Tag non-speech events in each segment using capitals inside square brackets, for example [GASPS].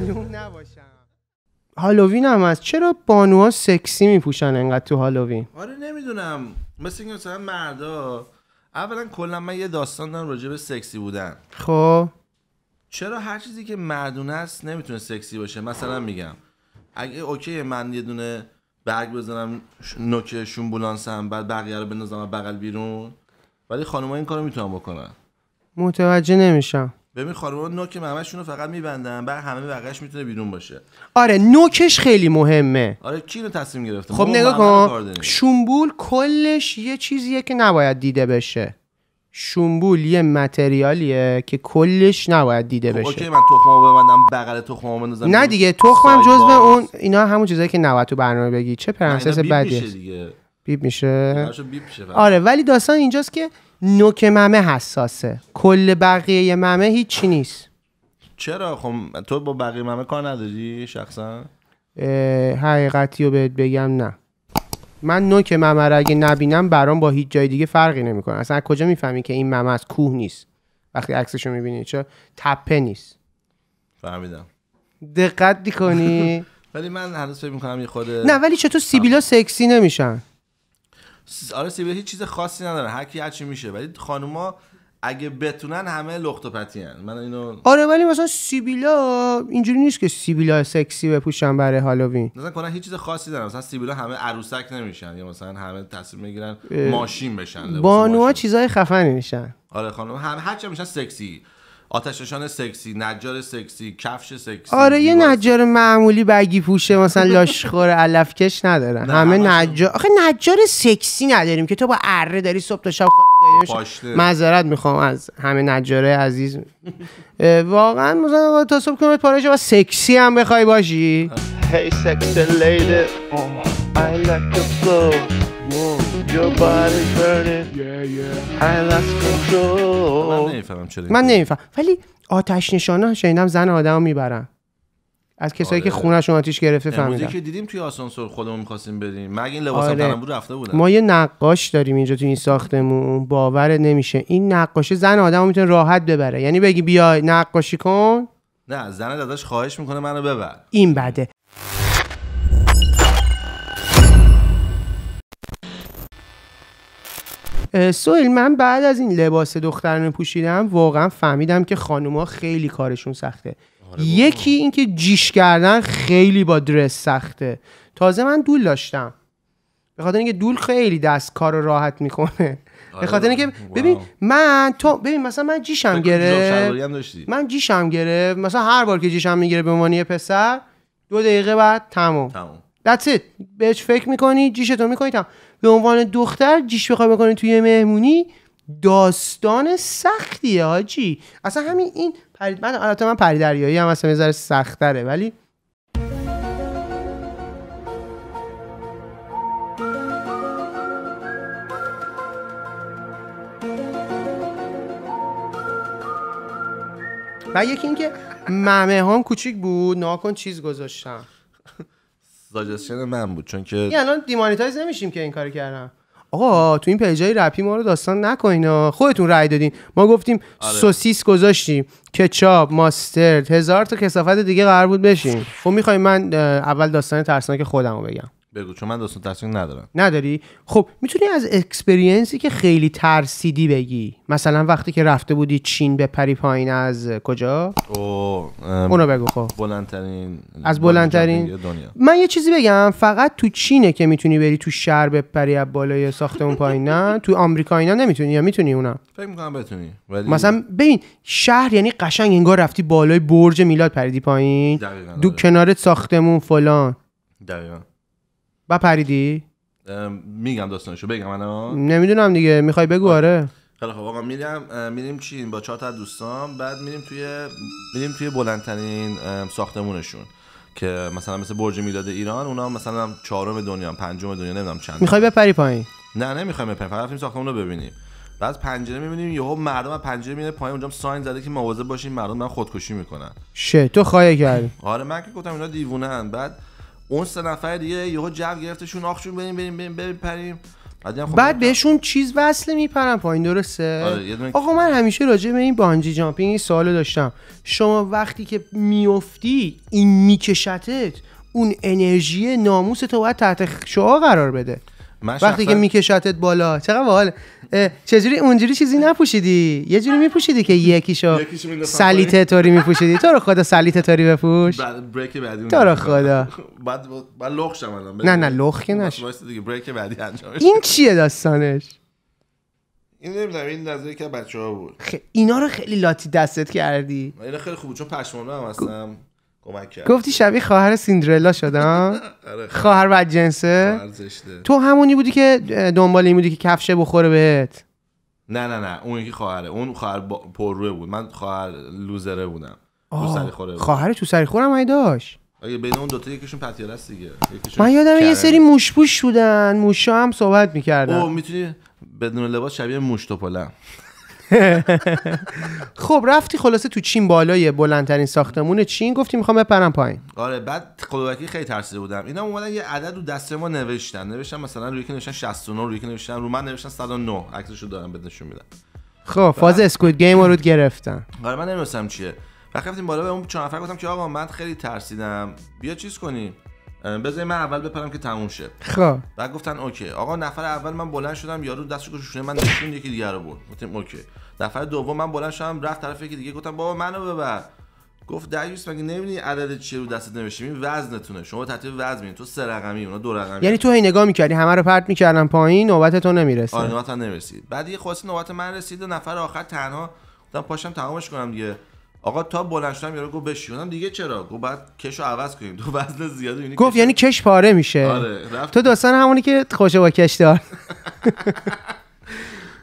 معلوم نباشم هالووین هم هست چرا بانوها سکسی میپوشن انقدر تو هالووین آره نمیدونم مثل اینکه مثلا مردا اولا کلا من یه داستان دارم راجع به سکسی بودن خب چرا هر چیزی که مردونه است نمیتونه سکسی باشه مثلا میگم اگه اوکی من یه دونه برگ بزنم نوک هم بعد بقیه رو بندازم بغل بیرون ولی ها این کارو میتونن بکنن متوجه نمیشم ببین خانم‌ها نوک مهمشونو رو فقط میبندن بعد همه بقیه‌اش میتونه بیرون باشه آره نوکش خیلی مهمه آره کی رو تصمیم گرفته خب نگاه کن شومبول کلش یه چیزیه که نباید دیده بشه شومبول یه متریالیه که کلش نباید دیده خب، بشه اوکی من تخممو ببندم بغل تخممو بندازم نه دیگه تخمم جزء اون اینا همون چیزایی که نباید تو برنامه بگی چه پرنسس بدی بیب بیپ میشه آره ولی داستان اینجاست که نوک ممه حساسه کل بقیه ممه هیچی نیست چرا خب تو با بقیه ممه کار نداری شخصا حقیقتی رو بهت بگم نه من نوک ممه رو اگه نبینم برام با هیچ جای دیگه فرقی نمیکنه اصلا کجا میفهمی که این ممه از کوه نیست وقتی عکسش رو میبینی چرا تپه نیست فهمیدم دقت کنی [LAUGHS] ولی من هنوز فکر میکنم یه خود نه ولی چطور سیبیلا سکسی نمیشن آره سیبیل هیچ چیز خاصی نداره هر کی هر میشه ولی خانوما اگه بتونن همه لخت و پتی هن. من اینو آره ولی مثلا سیبیلا اینجوری نیست که سیبیلا سکسی بپوشن برای هالووین مثلا کنن هیچ چیز خاصی دارن مثلا سیبیلا همه عروسک نمیشن یا مثلا همه تصویر میگیرن ماشین بشن بانوها چیزای خفنی میشن آره خانم هم هر میشن سکسی آتشنشان سکسی نجار سکسی کفش سکسی آره یه نجار معمولی بگی پوشه مثلا [LAUGHS] لاشخور علفکش ندارن همه نجار آخه نجار سکسی نداریم که تو با اره داری صبح تا شب معذرت میخوام از همه نجاره عزیز واقعا مثلا تا صبح کنم پاره و سکسی هم بخوای باشی Hey sexy lady, oh, I like the flow Your Yeah, من نمیفهمم چرا من نمیفهم ولی آتش نشانا شنیدم زن آدم میبرن از کسایی آره. که شون آتیش گرفته یعنی فهمیدم که دیدیم توی آسانسور خودمون می‌خواستیم بریم مگه این لباس آره. بود رفته بودن ما یه نقاش داریم اینجا توی این ساختمون باور نمیشه این نقاشه زن آدم میتونه راحت ببره یعنی بگی بیا نقاشی کن نه زن داداش خواهش میکنه منو ببر این بده سویل من بعد از این لباس دخترانه پوشیدم واقعا فهمیدم که خانوما خیلی کارشون سخته آره یکی اینکه جیش کردن خیلی با درس سخته تازه من دول داشتم به خاطر اینکه دول خیلی دست کار راحت میکنه به آره خاطر اینکه ببین من تو ببین مثلا من جیشم گرفت من جیشم گرفت مثلا هر بار که جیشم میگیره به عنوان یه پسر دو دقیقه بعد تموم تمام That's it. بهش فکر میکنی جیشتو میکنی تا به عنوان دختر جیش بخوای بکنی توی مهمونی داستان سختیه آجی اصلا همین این پرید من البته من پری هم اصلا یه سختره ولی و یکی اینکه ممه هم کوچیک بود ناکن چیز گذاشتم ساجستشن من بود چون که یعنی الان دیمانیتایز نمیشیم که این کارو کردم آقا تو این پیجای رپی ما رو داستان نکنین خودتون رأی دادین ما گفتیم آره. سوسیس گذاشتیم کچاپ ماسترد هزار تا کسافت دیگه قرار بود بشیم خب میخوای من اول داستان ترسناک خودم رو بگم بگو چون من داستان ندارم نداری خب میتونی از اکسپرینسی که خیلی ترسیدی بگی مثلا وقتی که رفته بودی چین به پری پایین از کجا خب، او اونو بگو خب بلندترین از بلندترین دنیا من یه چیزی بگم فقط تو چینه که میتونی بری تو شهر پری از بالای ساختمون پایین نه تو آمریکا اینا نمیتونی یا میتونی اونم فکر میکنم بتونی ولی مثلا ببین شهر یعنی قشنگ انگار رفتی بالای برج میلاد پریدی پایین دو آره. کنارت ساختمون فلان دقیقا پریدی میگم داستانشو بگم انا نمیدونم دیگه میخوای بگو آره خیلی خب آقا میریم میریم چین با چهار تا دوستان بعد میریم توی میریم توی بلندترین ساختمونشون که مثلا مثل برج میلاد ایران اونا مثلا چهارم دنیا پنجم دنیا نمیدونم چند میخوای بپری پایین نه نمیخوایم بپریم فقط رفتیم ساختمون رو ببینیم بعد پنجره میبینیم یهو مردم از پنجره میره پایین اونجا ساین زده که مواظب باشین مردم من خودکشی میکنن شه تو خواهی کردی آره من که گفتم اینا ان بعد اون سه نفر دیگه یهو جو گرفتشون آخشون بریم بریم بریم بریم پریم بعد, خب بهشون چیز وصل میپرن پایین درسته آره، آقا من همیشه راجع به این بانجی جامپینگ این سوال داشتم شما وقتی که میفتی این میکشتت اون انرژی ناموس تو باید تحت شعا قرار بده وقتی که میکشاتت بالا چقدر باحال چجوری اونجوری چیزی نپوشیدی یه جوری میپوشیدی که یکیشو سلیته توری میپوشیدی تو رو خدا سلیته توری بپوش بریک بعدی تو رو خدا [LAUGHS] بعد بعد لخشم الان نه نه لخ که نش بعدی این چیه داستانش این نمیدونم این نظری که بچه ها بود اینا رو خیلی لاتی دستت کردی اینا خیلی خوب چون پشمانه هم هستم کمک کرد گفتی شبیه خواهر سیندرلا شدم [LAUGHS] آره، خواهر و جنسه تو همونی بودی که دنبال این بودی که کفشه بخوره بهت نه نه نه اون یکی خواهره اون خواهر پررو بود من خواهر لوزره بودم خواهر تو سری خورم ای داشت آگه بین اون دوتا یکیشون پتیاله دیگه من یادم یه سری موشپوش شدن موشا هم صحبت میکردن او میتونی بدون لباس شبیه موش توپلم [LAUGHS] خب رفتی خلاصه تو چین بالای بلندترین ساختمون چین گفتی میخوام بپرم پایین آره بعد خداوکی خیلی ترسیده بودم اینا اومدن یه عدد رو دست ما نوشتن نوشتن مثلا روی که نوشتن 69 روی که نوشتن رو من نوشتن 109 عکسشو دارم بهت نشون میدم خب فاز اسکوید گیم رو گرفتن آره من نمیدونستم چیه وقتی رفتیم بالا به اون چهار نفر گفتم که آقا من خیلی ترسیدم بیا چیز کنیم بذار من اول بپرم که تموم شه خب بعد گفتن اوکی آقا نفر اول من بلند شدم یارو دستش شونه من نشون یکی دیگه رو برد گفتم اوکی نفر دوم من بلند شدم رفت طرف یکی دیگه گفتم بابا منو ببر گفت دعیوس مگه نمی‌بینی عدد چی رو دستت نمیشه این وزنتونه شما ترتیب وزن میبینی تو سه رقمی اونا دو رقمی یعنی تو هی نگاه میکردی همه رو پرت میکردن پایین نوبت تو نمیرسه آره نوبت نمیرسید بعد یه خواست نوبت من رسید و نفر آخر تنها گفتم پاشم تمامش کنم دیگه آقا تا بلند شدم یارو گفت بشیونم دیگه چرا گفت بعد کشو عوض کنیم تو وزن زیاد گفت یعنی کش پاره میشه آره تو داستان همونی که خوشه با کش دار [LAUGHS]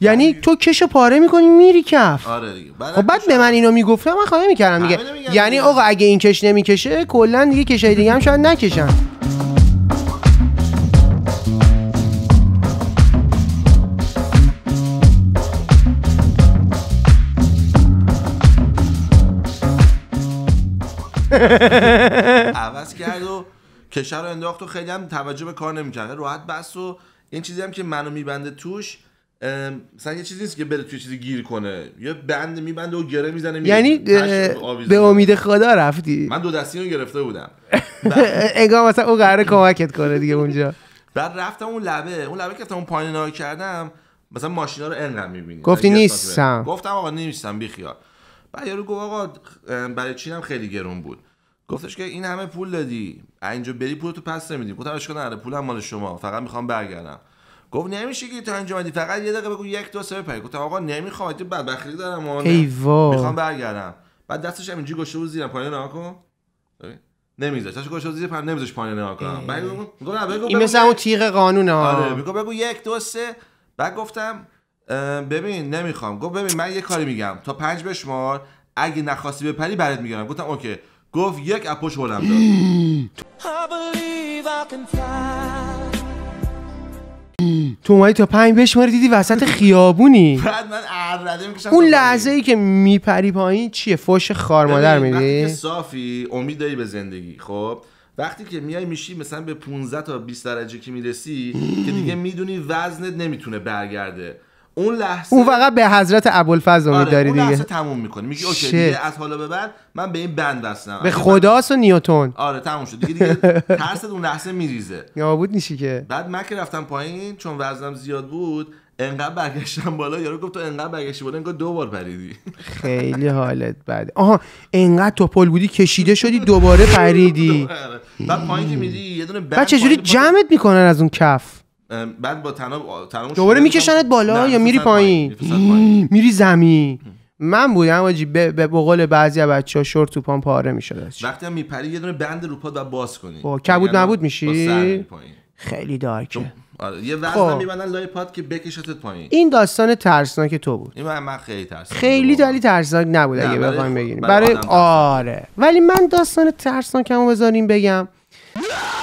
یعنی, یعنی تو کشو پاره میکنی میری کف آره خب بعد به آره. من اینو میگفتم من خواهی میکردم دیگه یعنی آقا اگه این کش نمیکشه کلا دیگه کشای دیگه هم شاید نکشن عوض کرد و کشه رو انداخت و خیلی هم توجه به کار نمیکرد یعنی راحت بست و این چیزی هم که منو میبنده توش مثلا یه چیزی نیست که بره توی چیزی گیر کنه یه بند میبنده و گره میزنه یعنی به امید خدا رفتی من دو دستی رو گرفته بودم [LAUGHS] انگار مثلا اون قراره کمکت کنه دیگه اونجا بعد رفتم اون لبه اون لبه که اون پایین کردم مثلا ماشینا رو انقدر میبینی گفتی نیستم گفتم آقا نیستم بیخیال بعد یارو گفت آقا برای چینم خیلی گرون بود گفتش که این همه پول دادی اینجا بری پول تو پس نمیدیم گفتم اشکال نداره پولم مال شما فقط میخوام برگردم گفت نمیشه که تو اینجا بدی فقط یه دقیقه بگو یک دو سه بپری گفتم آقا نمیخوام تو بدبختی دارم ای میخوام برگردم بعد دستش همینجوری گوشه بود زیرم پایین نگاه کن نمیذاش دستش گوشه زیر پایین نمیذاش پایین نگاه کنم بعد گفت نه بگو این مثل اون تیغ قانونه آره بگو بگو یک دو سه بعد گفتم ببین نمیخوام گفت ببین من یه کاری میگم تا پنج بشمار اگه نخواستی بپری برات میگم گفتم اوکی گفت یک اپوش ولم تو اومدی تا پنج بشمار دیدی وسط خیابونی [LAUGHS] اون لحظه ای که میپری پایین چیه فوش خارمادر میدی صافی امید داری به زندگی خب وقتی که میای میشی مثلا به 15 تا 20 درجه که میرسی که دیگه میدونی وزنت نمیتونه برگرده اون لحظه اون فقط به حضرت ابوالفضل امید آره، داری اون لحظه تموم میکنی میگی اوکی دیگه از حالا به بعد من به این بند بستم به خداست و نیوتن آره تموم شد دیگه دیگه [LAUGHS] ترست اون لحظه میریزه نابود نیشی که بعد من که رفتم پایین چون وزنم زیاد بود انقدر برگشتم بالا یارو گفت تو انقدر برگشتی بالا انگار دو بار پریدی خیلی حالت بعد آها انقدر تو پل بودی کشیده شدی دوباره پریدی [LAUGHS] آره. بعد پایین که یه دونه بعد چجوری جمعت میکنن از اون کف بعد با تناب تناب دوباره میکشنت بالا یا میری پایین [GASPS] میری زمین من بودم آجی به به بعضی از بچه‌ها شورت تو پام پاره میشد وقتی هم میپری یه دونه بند رو پاد و باز کنی با کبود یعنی نبود میشی خیلی دارکه آره، یه وزن خب. میبندن لای پاد که بکشتت پایین این داستان ترسناک تو بود این من خیلی ترسناک خیلی دلی ترسناک نبود اگه بخوایم بگیریم برای, آره ولی من داستان ترسناکمو بذاریم بگم